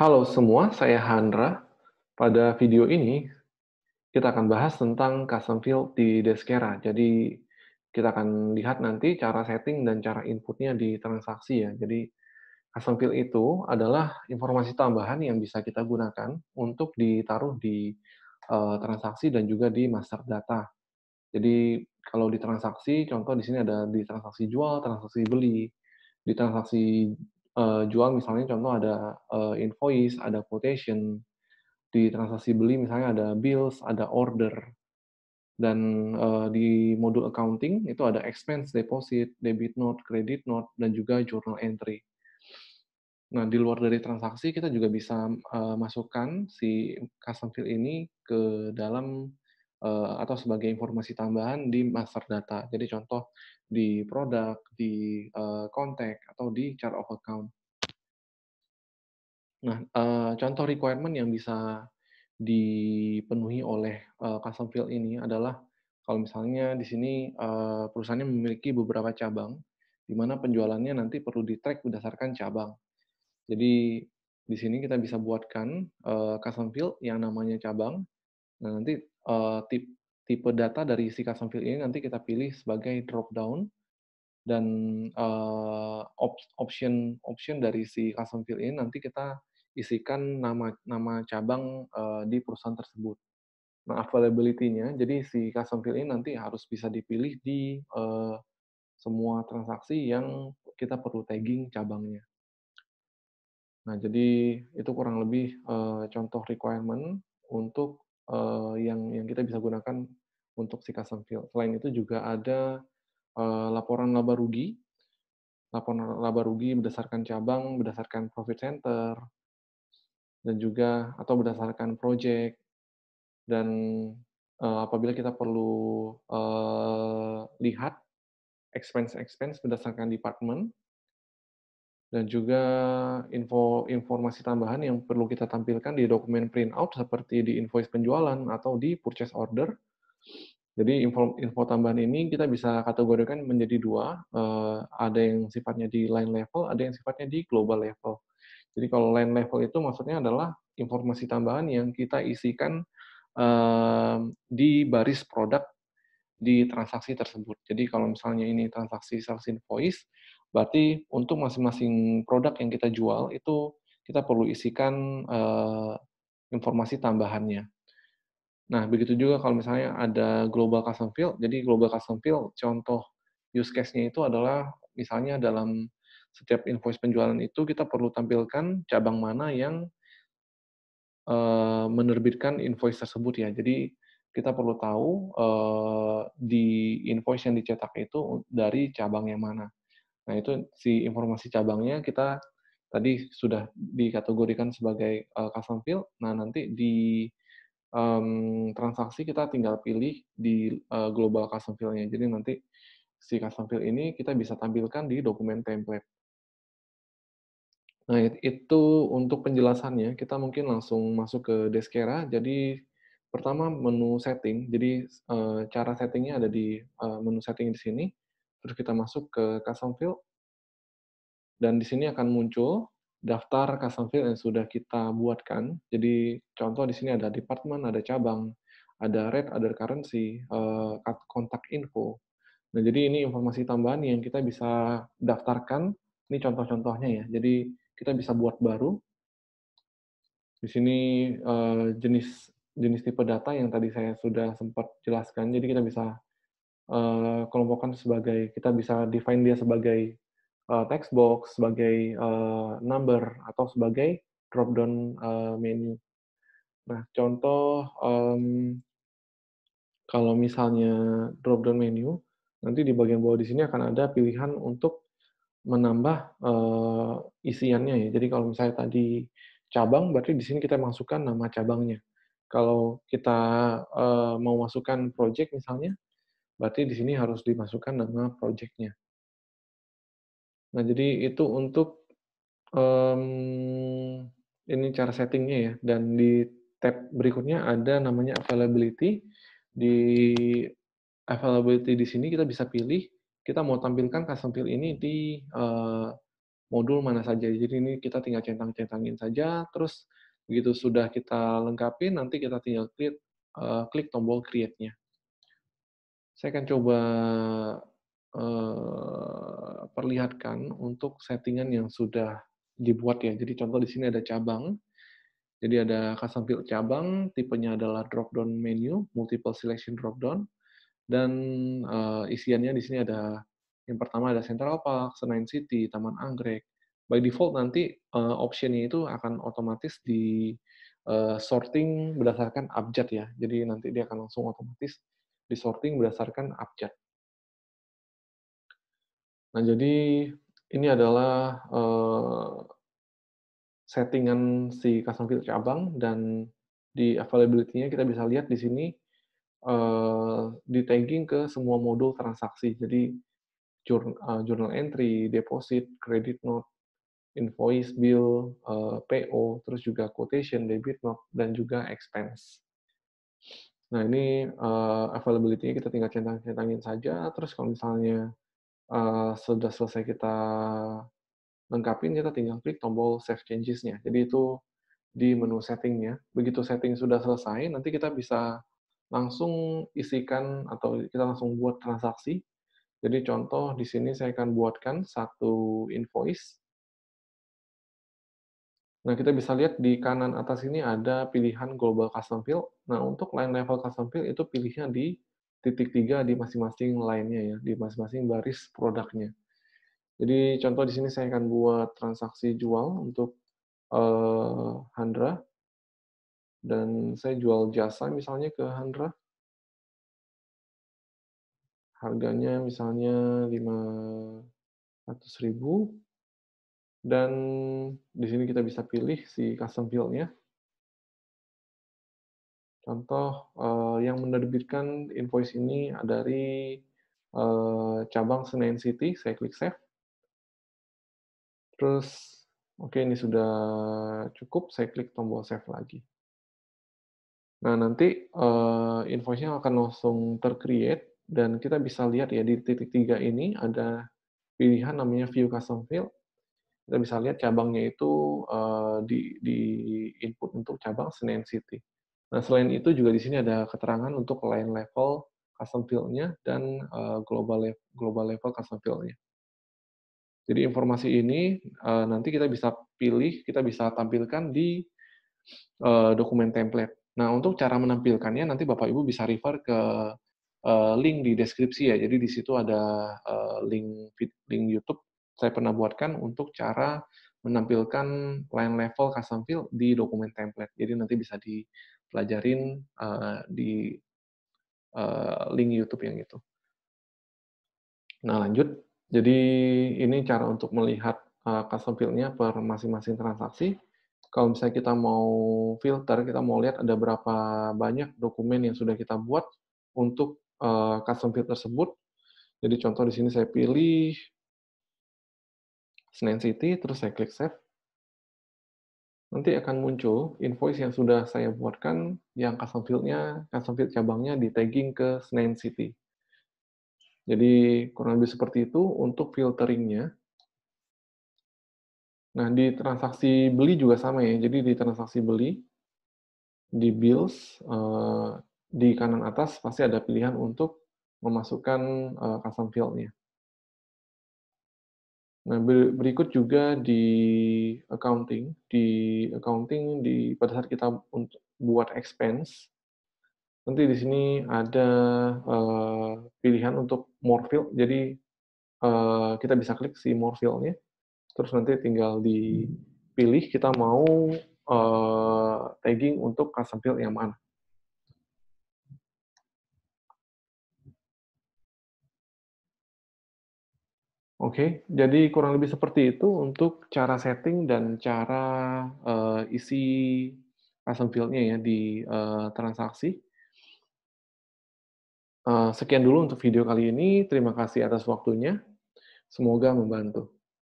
Halo semua, saya Handra. Pada video ini, kita akan bahas tentang custom field di Deskera. Jadi, kita akan lihat nanti cara setting dan cara inputnya di transaksi ya. Jadi, custom field itu adalah informasi tambahan yang bisa kita gunakan untuk ditaruh di eh, transaksi dan juga di master data. Jadi, kalau di transaksi, contoh di sini ada di transaksi jual, transaksi beli, di transaksi uh, jual misalnya contoh ada uh, invoice, ada quotation, di transaksi beli misalnya ada bills, ada order, dan uh, di modul accounting itu ada expense, deposit, debit note, credit note, dan juga journal entry. Nah, di luar dari transaksi kita juga bisa uh, masukkan si custom field ini ke dalam Eh, atau sebagai informasi tambahan di master data. Jadi contoh di produk, di eh, kontak, atau di chart of account. Nah, eh, contoh requirement yang bisa dipenuhi oleh custom field ini adalah kalau misalnya di sini perusahaannya memiliki beberapa cabang, di mana penjualannya nanti perlu di-track berdasarkan cabang. Jadi di sini kita bisa buatkan custom field yang namanya cabang. Nah, nanti uh, tip, tipe data dari si custom field ini nanti kita pilih sebagai drop down dan uh, eh, op option option dari si custom field ini nanti kita isikan nama nama cabang uh, di perusahaan tersebut. Nah, availability-nya, jadi si custom field ini nanti harus bisa dipilih di uh, semua transaksi yang kita perlu tagging cabangnya. Nah, jadi itu kurang lebih uh, contoh requirement untuk kita bisa gunakan untuk si custom field. Selain itu juga ada eh, laporan laba rugi, laporan laba rugi berdasarkan cabang, berdasarkan profit center, dan juga atau berdasarkan project. Dan uh, apabila kita perlu uh, lihat expense-expense berdasarkan department, dan juga info informasi tambahan yang perlu kita tampilkan di dokumen printout seperti di invoice penjualan atau di purchase order. Jadi info, info tambahan ini kita bisa kategorikan menjadi dua, eh, ada yang sifatnya di line level, ada yang sifatnya di global level. Jadi kalau line level itu maksudnya adalah informasi tambahan yang kita isikan eh, di baris produk di transaksi tersebut. Jadi kalau misalnya ini transaksi sales invoice, Berarti untuk masing-masing produk yang kita jual itu kita perlu isikan uh, informasi tambahannya. Nah, begitu juga kalau misalnya ada global custom field. Jadi global custom field contoh use case-nya itu adalah misalnya dalam setiap invoice penjualan itu kita perlu tampilkan cabang mana yang uh, menerbitkan invoice tersebut ya. Jadi kita perlu tahu uh, di invoice yang dicetak itu dari cabang yang mana. Nah, itu si informasi cabangnya kita tadi sudah dikategorikan sebagai uh, custom field. Nah, nanti di um, transaksi kita tinggal pilih di uh, global custom field Jadi nanti si custom field ini kita bisa tampilkan di dokumen template. Nah, itu untuk penjelasannya. Kita mungkin langsung masuk ke Deskera. Jadi, pertama menu setting. Jadi, eh, cara settingnya ada di menu setting di sini terus kita masuk ke custom field, dan di sini akan muncul daftar custom field yang sudah kita buatkan. Jadi contoh di sini ada department, ada cabang, ada rate, ada currency, eh, kontak info. Nah, jadi ini informasi tambahan yang kita bisa daftarkan. Ini contoh-contohnya ya. Jadi kita bisa buat baru. Di sini eh, jenis jenis tipe data yang tadi saya sudah sempat jelaskan. Jadi kita bisa Eh, kelompokkan sebagai kita bisa define dia sebagai uh, text box, sebagai uh, number atau sebagai drop down uh, menu. Nah, contoh um, kalau misalnya drop down menu, nanti di bagian bawah di sini akan ada pilihan untuk menambah uh, isiannya ya. Jadi kalau misalnya tadi cabang, berarti di sini kita masukkan nama cabangnya. Kalau kita uh, mau masukkan project misalnya, Berarti di sini harus dimasukkan nama projectnya. Nah, jadi itu untuk um, ini cara settingnya ya. Dan di tab berikutnya ada namanya availability. Di availability di sini kita bisa pilih kita mau tampilkan custom field ini di uh, modul mana saja. Jadi ini kita tinggal centang-centangin saja, terus begitu sudah kita lengkapi, nanti kita tinggal klik, uh, klik tombol create-nya. Saya akan coba eh, perlihatkan untuk settingan yang sudah dibuat ya. Jadi contoh di sini ada cabang. Jadi ada custom field cabang, tipenya adalah drop-down menu, multiple selection drop-down, dan eh, isiannya di sini ada yang pertama ada Central Park, Senayan City, Taman Anggrek. By default nanti uh, optionnya itu akan otomatis di sorting berdasarkan abjad ya. Jadi nanti dia akan langsung otomatis disorting berdasarkan abjad. Nah, jadi ini adalah uh, settingan si custom field cabang dan di availability-nya kita bisa lihat di sini uh, di tagging ke semua modul transaksi. Jadi eh, journal, entry, deposit, credit note, invoice, bill, PO, terus juga quotation, debit note, dan juga expense. Nah, ini uh, availability-nya kita tinggal centang-centangin saja. Terus kalau misalnya uh, sudah selesai kita lengkapin, kita tinggal klik tombol Save Changes-nya. Jadi itu di menu setting-nya. Begitu setting sudah selesai, nanti kita bisa langsung isikan atau kita langsung buat transaksi. Jadi contoh di sini saya akan buatkan satu invoice Nah, kita bisa lihat di kanan atas ini ada pilihan Global Custom Field. Nah, untuk line level custom field itu pilihnya di titik tiga di masing-masing line-nya ya, di masing-masing baris produknya. Jadi, contoh di sini saya akan buat transaksi jual untuk uh, Handra. Dan saya jual jasa misalnya ke Handra. Harganya misalnya 500 ribu dan di sini kita bisa pilih si custom fieldnya. nya Contoh eh, yang menerbitkan invoice ini dari eh, cabang Senayan City, saya klik save. Terus, oke okay, ini sudah cukup, saya klik tombol save lagi. Nah, nanti uh, invoice-nya akan langsung tercreate, dan kita bisa lihat ya di titik tiga ini ada pilihan namanya View Custom Field kita bisa lihat cabangnya itu uh, di, di input untuk cabang Senin City. Nah, selain itu juga di sini ada keterangan untuk line level custom field-nya dan uh, global, le global level custom field-nya. Jadi informasi ini uh, nanti kita bisa pilih, kita bisa tampilkan di uh, dokumen template. Nah, untuk cara menampilkannya nanti Bapak Ibu bisa refer ke uh, link di deskripsi ya. Jadi di situ ada uh, link link YouTube saya pernah buatkan untuk cara menampilkan line level custom field di dokumen template. Jadi nanti bisa dipelajarin uh, di uh, link YouTube yang itu. Nah lanjut, jadi ini cara untuk melihat uh, custom field-nya per masing-masing transaksi. Kalau misalnya kita mau filter, kita mau lihat ada berapa banyak dokumen yang sudah kita buat untuk uh, custom field tersebut. Jadi contoh di sini saya pilih Senin City, terus saya klik save. Nanti akan muncul invoice yang sudah saya buatkan, yang custom field-nya, custom field cabangnya di tagging ke Senin City. Jadi kurang lebih seperti itu untuk filteringnya. Nah, di transaksi beli juga sama ya. Jadi di transaksi beli, di bills, eh, di kanan atas pasti ada pilihan untuk memasukkan eh, custom field-nya. Nah, berikut juga di accounting, di accounting di pada saat kita untuk buat expense nanti di sini ada uh, pilihan untuk more field. Jadi uh, kita bisa klik si more field-nya. Terus nanti tinggal dipilih kita mau uh, tagging untuk custom field yang mana. Oke, jadi kurang lebih seperti itu untuk cara setting dan cara uh, isi custom field ya di uh, transaksi. Uh, sekian dulu untuk video kali ini. Terima kasih atas waktunya. Semoga membantu.